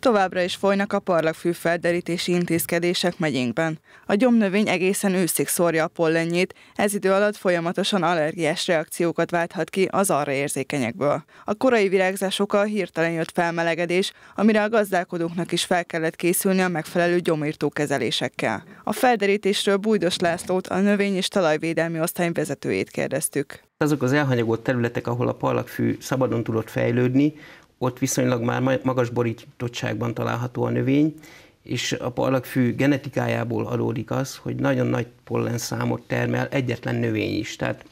Továbbra is folynak a parlagfű felderítési intézkedések megyénkben. A gyomnövény egészen őszig szórja a pollenjét, ez idő alatt folyamatosan allergiás reakciókat válthat ki az arra érzékenyekből. A korai virágzás oka hirtelen jött felmelegedés, amire a gazdálkodóknak is fel kellett készülni a megfelelő gyomírtó kezelésekkel. A felderítésről Bújdos Lászlót, a növény- és talajvédelmi osztály vezetőjét kérdeztük azok az elhanyagolt területek, ahol a parlagfű szabadon tudott fejlődni, ott viszonylag már magas borítottságban található a növény, és a parlagfű genetikájából adódik az, hogy nagyon nagy pollen számot termel egyetlen növény is. Tehát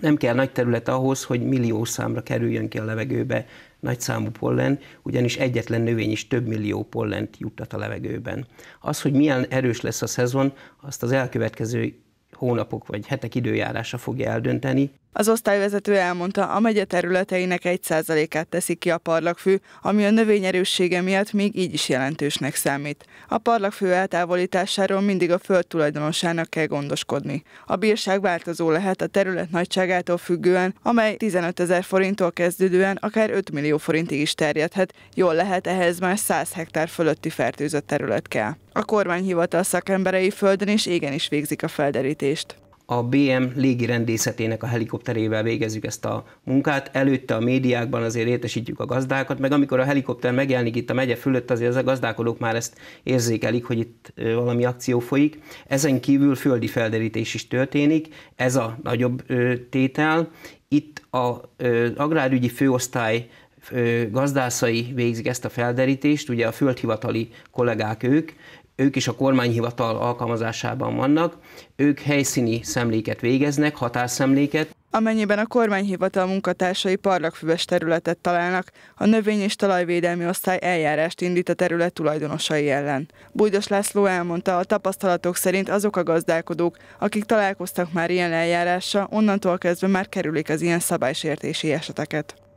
nem kell nagy terület ahhoz, hogy millió számra kerüljön ki a levegőbe nagy számú pollen, ugyanis egyetlen növény is több millió pollent juttat a levegőben. Az, hogy milyen erős lesz a szezon, azt az elkövetkező hónapok vagy hetek időjárása fogja eldönteni. Az osztályvezető elmondta, a megye területeinek 1%-át teszik ki a parlagfű, ami a erőssége miatt még így is jelentősnek számít. A parlagfő eltávolításáról mindig a föld tulajdonosának kell gondoskodni. A bírság változó lehet a terület nagyságától függően, amely 15 ezer forinttól kezdődően akár 5 millió forintig is terjedhet, jól lehet ehhez már 100 hektár fölötti fertőzött terület kell. A kormányhivatal szakemberei földön is, égen is végzik a felderítést a BM légirendészetének a helikopterével végezzük ezt a munkát. Előtte a médiákban azért értesítjük a gazdákat, meg amikor a helikopter megjelenik itt a megye fölött, azért a gazdálkodók már ezt érzékelik, hogy itt valami akció folyik. Ezen kívül földi felderítés is történik, ez a nagyobb tétel. Itt az agrárügyi főosztály gazdászai végzik ezt a felderítést, ugye a földhivatali kollégák ők, ők is a kormányhivatal alkalmazásában vannak, ők helyszíni szemléket végeznek, határszemléket. Amennyiben a kormányhivatal munkatársai parlagfüves területet találnak, a növény- és talajvédelmi osztály eljárást indít a terület tulajdonosai ellen. Bújdos László elmondta, a tapasztalatok szerint azok a gazdálkodók, akik találkoztak már ilyen eljárással, onnantól kezdve már kerülik az ilyen szabálysértési eseteket.